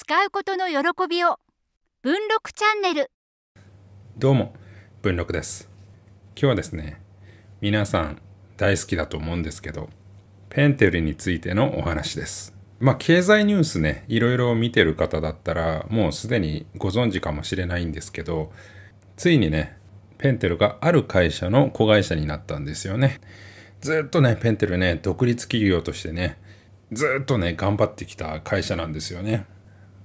使うことの喜びを文録チャンネルどうも文録です今日はですね皆さん大好きだと思うんですけどペンテルについてのお話ですまあ経済ニュースねいろいろ見てる方だったらもうすでにご存知かもしれないんですけどついにねペンテルがある会社の子会社になったんですよねずっとねペンテルね独立企業としてねずっとね頑張ってきた会社なんですよね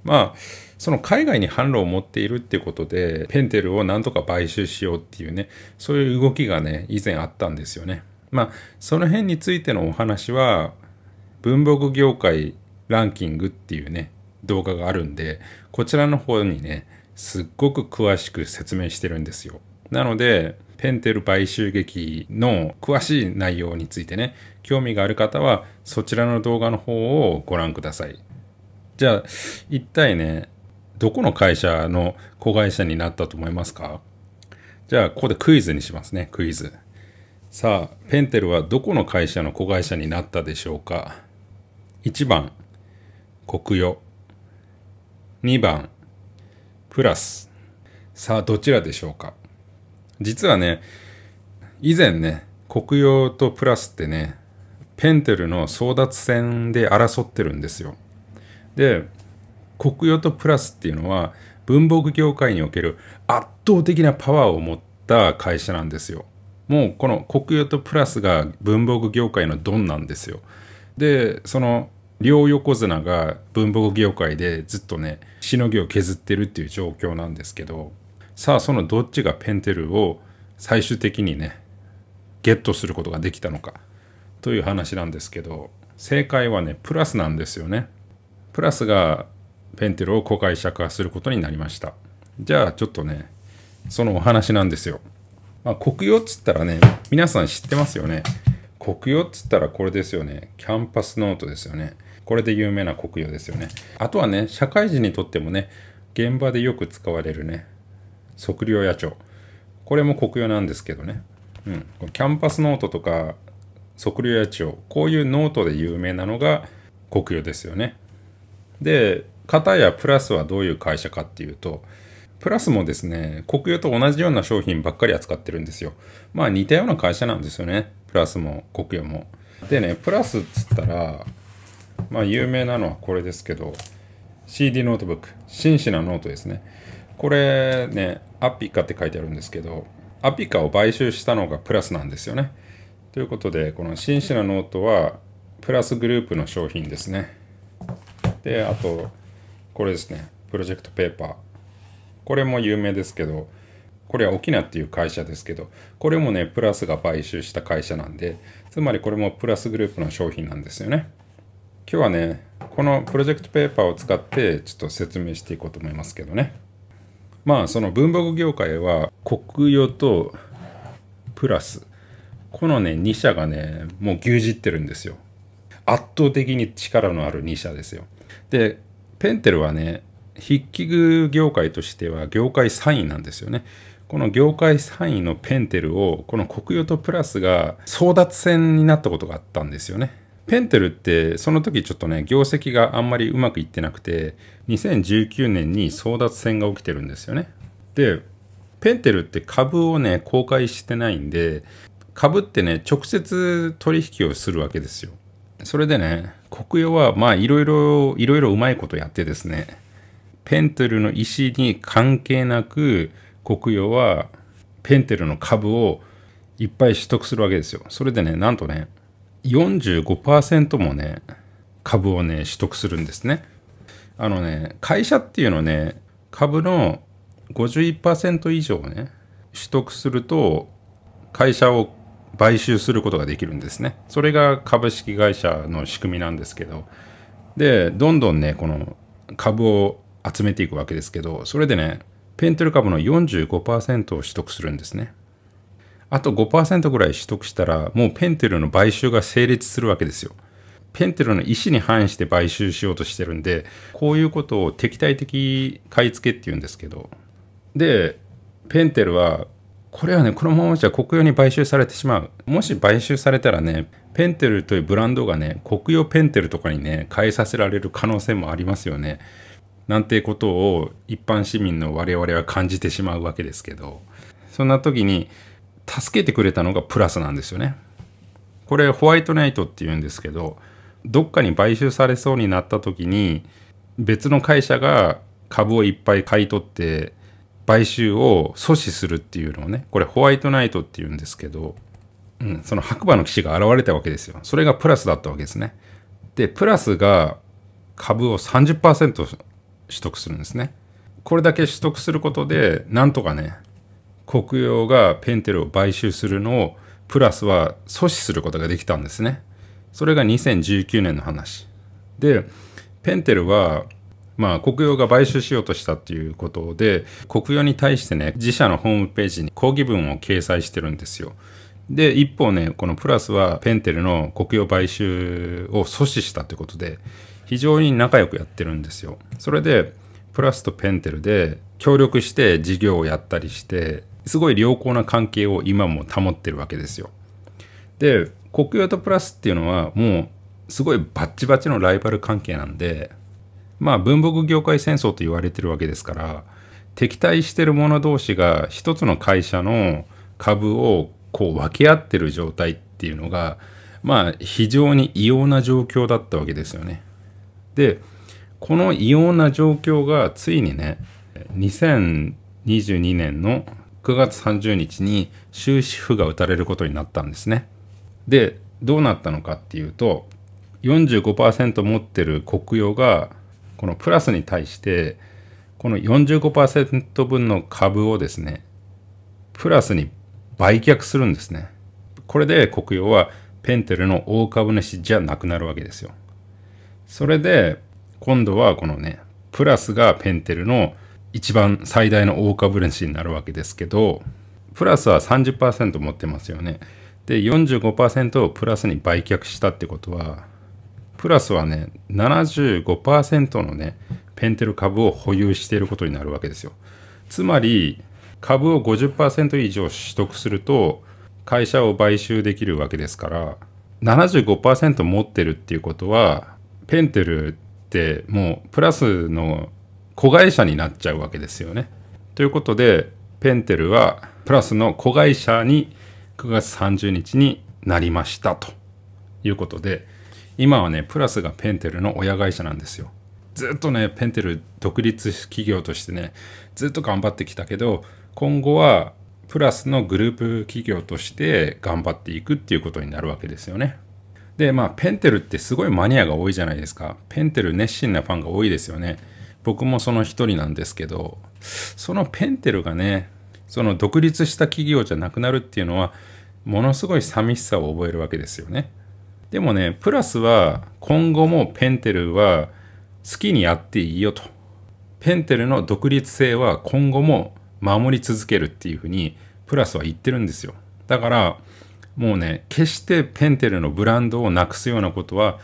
まあその海外に販路を持っているっていうことでペンテルをなんとか買収しようっていうねそういう動きがね以前あったんですよね。まあその辺についてのお話は文房具業界ランキングっていうね動画があるんでこちらの方にねすっごく詳しく説明してるんですよ。なのでペンテル買収劇の詳しい内容についてね興味がある方はそちらの動画の方をご覧ください。じゃあ一体ねどこの会社の子会社になったと思いますかじゃあここでクイズにしますねクイズさあペンテルはどこの会社の子会社になったでしょうか1番国与2番プラスさあどちらでしょうか実はね以前ね国用とプラスってねペンテルの争奪戦で争ってるんですよで国与とプラスっていうのは文房具業界における圧倒的なパワーを持った会社なんですよ。もうこの国与とプラスが文房具業界のドンなんですよ。でその両横綱が文房具業界でずっとねしのぎを削ってるっていう状況なんですけどさあそのどっちがペンテルを最終的にねゲットすることができたのかという話なんですけど正解はねプラスなんですよね。プラスがペンテルを公開釈化することになりました。じゃあちょっとね、そのお話なんですよ。まあ、国用っつったらね、皆さん知ってますよね。国用っつったらこれですよね。キャンパスノートですよね。これで有名な国用ですよね。あとはね、社会人にとってもね、現場でよく使われるね、測量野鳥。これも国用なんですけどね。うん。キャンパスノートとか測量野鳥、こういうノートで有名なのが国用ですよね。で、片やプラスはどういう会社かっていうと、プラスもですね、国有と同じような商品ばっかり扱ってるんですよ。まあ似たような会社なんですよね。プラスも国有も。でね、プラスっつったら、まあ有名なのはこれですけど、CD ノートブック、真摯なノートですね。これね、アピカって書いてあるんですけど、アピカを買収したのがプラスなんですよね。ということで、この真摯なノートは、プラスグループの商品ですね。であとこれですねプロジェクトペーパーこれも有名ですけどこれは沖縄っていう会社ですけどこれもねプラスが買収した会社なんでつまりこれもプラスグループの商品なんですよね今日はねこのプロジェクトペーパーを使ってちょっと説明していこうと思いますけどねまあその文房具業界は国用とプラスこのね2社がねもう牛耳ってるんですよ圧倒的に力のある2社ですよで、ペンテルはね、筆記具業界としては業界3位なんですよね。この業界3位のペンテルを、この国用とプラスが争奪戦になったことがあったんですよね。ペンテルってその時ちょっとね、業績があんまりうまくいってなくて、2019年に争奪戦が起きてるんですよね。で、ペンテルって株をね、公開してないんで、株ってね、直接取引をするわけですよ。それでね、国曜はまあいろいろ、いろいろうまいことやってですね、ペンテルの石に関係なく、国曜はペンテルの株をいっぱい取得するわけですよ。それでね、なんとね、45%もね、株をね、取得するんですね。あのね、会社っていうのね、株の51%以上ね、取得すると、会社を買収することができるんですね。それが株式会社の仕組みなんですけど、で、どんどんね、この株を集めていくわけですけど、それでね、ペンテル株の45%を取得するんですね。あと5%ぐらい取得したら、もうペンテルの買収が成立するわけですよ。ペンテルの意思に反して買収しようとしてるんで、こういうことを敵対的買い付けって言うんですけど、で、ペンテルはこれはね、このままじゃ国用に買収されてしまう。もし買収されたらね、ペンテルというブランドがね、国用ペンテルとかにね、変えさせられる可能性もありますよね。なんてことを一般市民の我々は感じてしまうわけですけど、そんな時に助けてくれたのがプラスなんですよね。これホワイトナイトっていうんですけど、どっかに買収されそうになった時に、別の会社が株をいっぱい買い取って買収を阻止するっていうのをね、これホワイトナイトっていうんですけど、うん、その白馬の騎士が現れたわけですよ。それがプラスだったわけですね。で、プラスが株を30%取得するんですね。これだけ取得することで、なんとかね、国用がペンテルを買収するのをプラスは阻止することができたんですね。それが2019年の話。で、ペンテルはまあ、国用が買収しようとしたっていうことで国用に対してね自社のホームページに抗議文を掲載してるんですよ。で一方ねこのプラスはペンテルの国用買収を阻止したということで非常に仲良くやってるんですよ。それでプラスとペンテルで協力して事業をやったりしてすごい良好な関係を今も保ってるわけですよ。で国用とプラスっていうのはもうすごいバッチバチのライバル関係なんでまあ文房具業界戦争と言われてるわけですから敵対してる者同士が一つの会社の株をこう分け合ってる状態っていうのがまあ非常に異様な状況だったわけですよね。でこの異様な状況がついにね2022年の9月30日に終止符が打たれることになったんですね。でどうなったのかっていうと45%持ってる国用がこのプラスに対してこの45%分の株をですねプラスに売却するんですねこれで国用はペンテルの大株主じゃなくなるわけですよそれで今度はこのねプラスがペンテルの一番最大の大株主になるわけですけどプラスは30%持ってますよねで45%をプラスに売却したってことはプラスはね、75%のね、ペンテル株を保有していることになるわけですよ。つまり、株を50%以上取得すると、会社を買収できるわけですから、75%持ってるっていうことは、ペンテルってもうプラスの子会社になっちゃうわけですよね。ということで、ペンテルはプラスの子会社に9月30日になりましたということで、今はねプラスがペンテルの親会社なんですよずっとねペンテル独立企業としてねずっと頑張ってきたけど今後はプラスのグループ企業として頑張っていくっていうことになるわけですよねでまあペンテルってすごいマニアが多いじゃないですかペンテル熱心なファンが多いですよね僕もその一人なんですけどそのペンテルがねその独立した企業じゃなくなるっていうのはものすごい寂しさを覚えるわけですよねでもね、プラスは今後もペンテルは好きにやっていいよと。ペンテルの独立性は今後も守り続けるっていうふうにプラスは言ってるんですよ。だからもうね、決してペンテルのブランドをなくすようなことは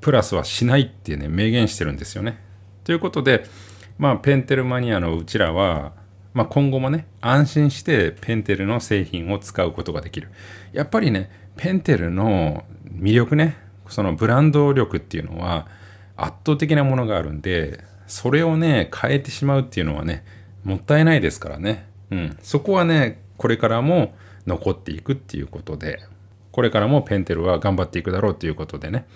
プラスはしないってね、明言してるんですよね。ということで、まあペンテルマニアのうちらはまあ、今後もね安心してペンテルの製品を使うことができるやっぱりねペンテルの魅力ねそのブランド力っていうのは圧倒的なものがあるんでそれをね変えてしまうっていうのはねもったいないですからね、うん、そこはねこれからも残っていくっていうことでこれからもペンテルは頑張っていくだろうということでね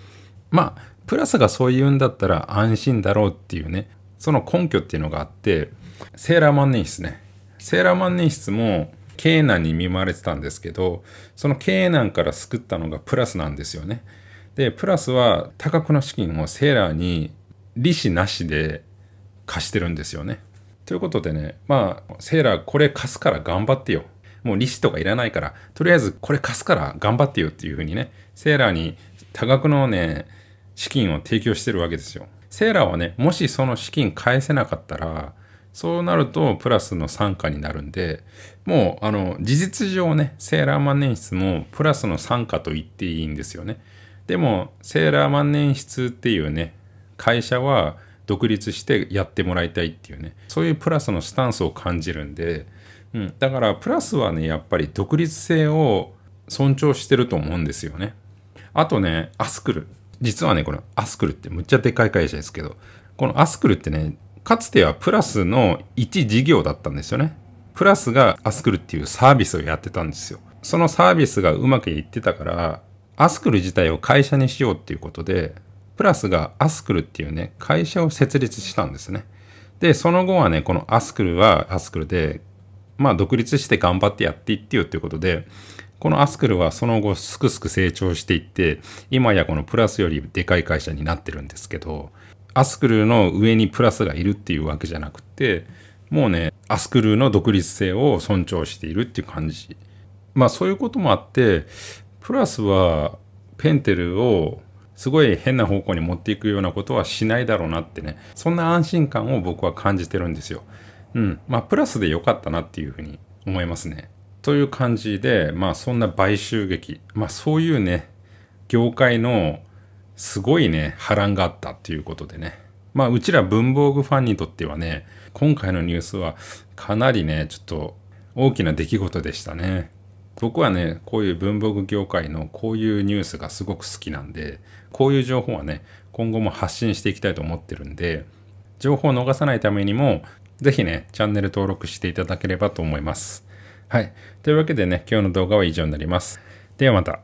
まあプラスがそう言うんだったら安心だろうっていうねその根拠っていうのがあってセーラー万年筆ね。セーラー万年筆も、経営難に見舞われてたんですけど、その経営難から救ったのがプラスなんですよね。で、プラスは多額の資金をセーラーに利子なしで貸してるんですよね。ということでね、まあ、セーラーこれ貸すから頑張ってよ。もう利子とかいらないから、とりあえずこれ貸すから頑張ってよっていうふうにね、セーラーに多額のね、資金を提供してるわけですよ。セーラーはね、もしその資金返せなかったら、そうなるとプラスの参加になるんでもうあの事実上ねセーラー万年筆もプラスの参加と言っていいんですよねでもセーラー万年筆っていうね会社は独立してやってもらいたいっていうねそういうプラスのスタンスを感じるんで、うん、だからプラスはねやっぱり独立性を尊重してると思うんですよねあとねアスクル実はねこのアスクルってむっちゃでかい会社ですけどこのアスクルってねかつてはプラスの一事業だったんですよね。プラスがアスクルっていうサービスをやってたんですよ。そのサービスがうまくいってたから、アスクル自体を会社にしようっていうことで、プラスがアスクルっていうね、会社を設立したんですね。で、その後はね、このアスクルはアスクルで、まあ独立して頑張ってやっていってよっていうことで、このアスクルはその後すくすく成長していって、今やこのプラスよりでかい会社になってるんですけど、アスクルの上にプラスがいるっていうわけじゃなくてもうねアスクルの独立性を尊重しているっていう感じまあそういうこともあってプラスはペンテルをすごい変な方向に持っていくようなことはしないだろうなってねそんな安心感を僕は感じてるんですよ。うんまあプラスで良かったなっていうふうに思いますね。という感じでまあそんな買収劇まあそういうね業界のすごいね、波乱があったっていうことでね。まあ、うちら文房具ファンにとってはね、今回のニュースはかなりね、ちょっと大きな出来事でしたね。僕はね、こういう文房具業界のこういうニュースがすごく好きなんで、こういう情報はね、今後も発信していきたいと思ってるんで、情報を逃さないためにも、ぜひね、チャンネル登録していただければと思います。はい。というわけでね、今日の動画は以上になります。ではまた。